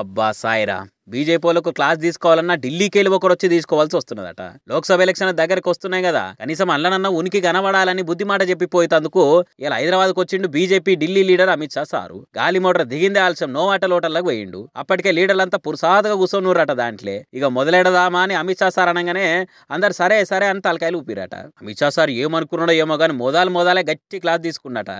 అబ్బా సాయిరా బీజేపీలకు క్లాస్ తీసుకోవాలన్నా ఢిల్లీకి వెళ్ళి ఒకరు వచ్చి తీసుకోవాల్సి వస్తున్నదట లోక్సభ ఎలక్షన్ దగ్గరకు వస్తున్నాయి కదా కనీసం అల్లనన్న ఉనికి కనబడాలని బుద్ధి మాట చెప్పిపోయేందుకు ఇలా హైదరాబాద్కు వచ్చిండు BJP Delhi leader Amit Shah sir గాలి మోటార్ దిగిందే ఆలస్యం నోవాటల్ హోటల్లకు పోయిండు అప్పటికే లీడర్లంతా పురుసాదుగా కూర్చోనురట దాంట్లో ఇక మొదలెడదామా అని అమిత్ షా సార్ అనగానే అందరు సరే సరే అని తలకాయలు ఊపిరట అమిత్ షా సార్ ఏమనుకున్నాడో ఏమో కానీ మొదలు మొదలే గట్టి క్లాస్ తీసుకున్నట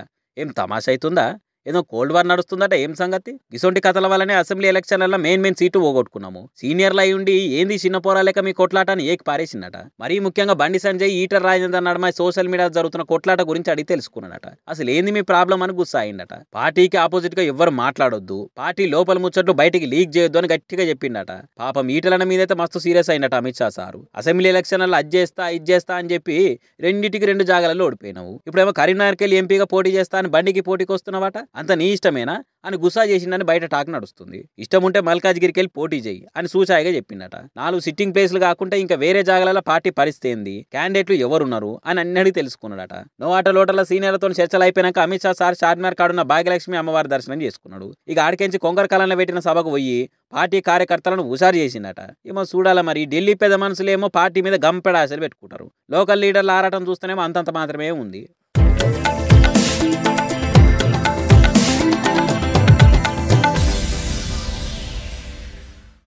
ఏం తమాషా అవుతుందా ఏదో కోల్డ్ వార్ నడుస్తుందట ఏం సంగతి ఇసొంటి కథల వల్లనే అసెంబ్లీ ఎలక్షన్లలో మెయిన్ మెయిన్ సీటు పోగొట్టుకున్నాము సీనియర్లు అయి ఉండి ఏంది చిన్న పోరాలేక మీ కొట్లాటని ఏకి పారేసిందట మరీ ముఖ్యంగా బండి సంజయ్ ఈటర్ రాజేందర్ నడమ సోషల్ మీడియా జరుగుతున్న కొట్లాట గురించి అడిగి తెలుసుకున్నాడట అసలు ఏంది మీ ప్రాబ్లం అని అయిందట పార్టీకి ఆపోజిట్ గా ఎవరు మాట్లాడొద్దు పార్టీ లోపల ముచ్చట్లు బయటికి లీక్ చేయొద్దు అని గట్టిగా చెప్పిండట పాపం ఈటలన మీదైతే మస్తు సీరియస్ అయిందట అమిత్ షా సారు అసెంబ్లీ ఎలక్షన్లలో అది చేస్తా ఇది చేస్తా అని చెప్పి రెండింటికి రెండు జాగాలలో ఓడిపోయినావు ఇప్పుడేమో కరీంనగర్కి వెళ్ళి ఎంపీగా పోటీ చేస్తా అని బండికి పోటీకి వస్తున్నావాట అంత నీ ఇష్టమేనా అని గుసా చేసిండని బయట టాక్ నడుస్తుంది ఇష్టం ఉంటే మల్కాజ్గిరికి వెళ్ళి పోటీ చేయి అని సూచాయిగా చెప్పిండట నాలుగు సిట్టింగ్ ప్లేస్లు కాకుండా ఇంకా వేరే జాగాలలో పార్టీ పరిస్థితి ఏంది క్యాండిడేట్లు ఎవరున్నారు అని అన్నడికి తెలుసుకున్నాడట నోవాట లోటల సీనియర్లతో చర్చలు అయిపోయినాక అమిత్ షా సార్ చార్మినార్ కాడున్న భాగ్యలక్ష్మి అమ్మవారి దర్శనం చేసుకున్నాడు ఇక ఆడికెంచి కొంగర కాలంలో పెట్టిన సభకు పోయి పార్టీ కార్యకర్తలను హుషారు చేసిందట ఏమో చూడాల మరి ఢిల్లీ పెద్ద మనుషులేమో పార్టీ మీద గంపెడ ఆశలు పెట్టుకుంటారు లోకల్ లీడర్లు ఆరాటం చూస్తేనేమో అంతంత మాత్రమే ఉంది